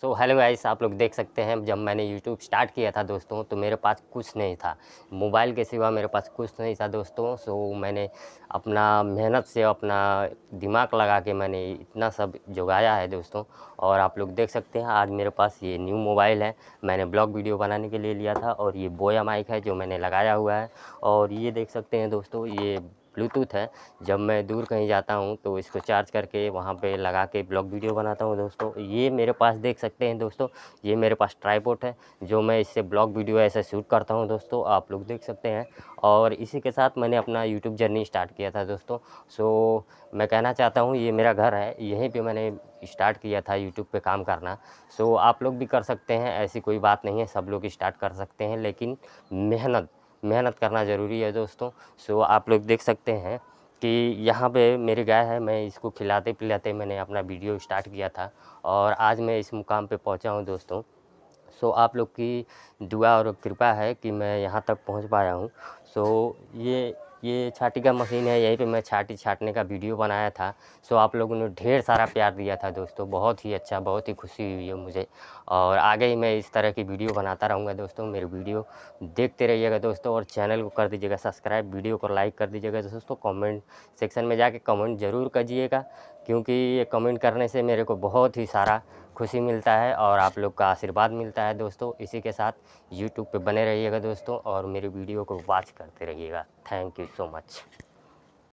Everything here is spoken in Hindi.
सो हेलो गाइस आप लोग देख सकते हैं जब मैंने यूट्यूब स्टार्ट किया था दोस्तों तो मेरे पास कुछ नहीं था मोबाइल के सिवा मेरे पास कुछ नहीं था दोस्तों सो so, मैंने अपना मेहनत से अपना दिमाग लगा के मैंने इतना सब जुगाया है दोस्तों और आप लोग देख सकते हैं आज मेरे पास ये न्यू मोबाइल है मैंने ब्लॉग वीडियो बनाने के लिए लिया था और ये बोया माइक है जो मैंने लगाया हुआ है और ये देख सकते हैं दोस्तों ये ब्लूटूथ है जब मैं दूर कहीं जाता हूँ तो इसको चार्ज करके वहाँ पे लगा के ब्लॉग वीडियो बनाता हूँ दोस्तों ये मेरे पास देख सकते हैं दोस्तों ये मेरे पास ट्राईपोर्ट है जो मैं इससे ब्लॉग वीडियो ऐसा शूट करता हूँ दोस्तों आप लोग देख सकते हैं और इसी के साथ मैंने अपना यूट्यूब जर्नी स्टार्ट किया था दोस्तों सो मैं कहना चाहता हूँ ये मेरा घर है यहीं पर मैंने स्टार्ट किया था यूट्यूब पर काम करना सो आप लोग भी कर सकते हैं ऐसी कोई बात नहीं है सब लोग स्टार्ट कर सकते हैं लेकिन मेहनत मेहनत करना ज़रूरी है दोस्तों सो आप लोग देख सकते हैं कि यहाँ पे मेरी गाय है मैं इसको खिलाते पिलाते मैंने अपना वीडियो स्टार्ट किया था और आज मैं इस मुकाम पे पहुँचा हूँ दोस्तों सो आप लोग की दुआ और कृपा है कि मैं यहाँ तक पहुँच पाया हूँ सो ये ये छाटी का मशीन है यहीं पे मैं छाटी छाटने का वीडियो बनाया था सो आप लोगों ने ढेर सारा प्यार दिया था दोस्तों बहुत ही अच्छा बहुत ही खुशी हुई है मुझे और आगे ही मैं इस तरह की वीडियो बनाता रहूँगा दोस्तों मेरी वीडियो देखते रहिएगा दोस्तों और चैनल को कर दीजिएगा सब्सक्राइब वीडियो को लाइक कर दीजिएगा दोस्तों कॉमेंट सेक्शन में जाके कमेंट ज़रूर कर क्योंकि ये कमेंट करने से मेरे को बहुत ही सारा खुशी मिलता है और आप लोग का आशीर्वाद मिलता है दोस्तों इसी के साथ यूट्यूब पे बने रहिएगा दोस्तों और मेरी वीडियो को वॉच करते रहिएगा थैंक यू सो मच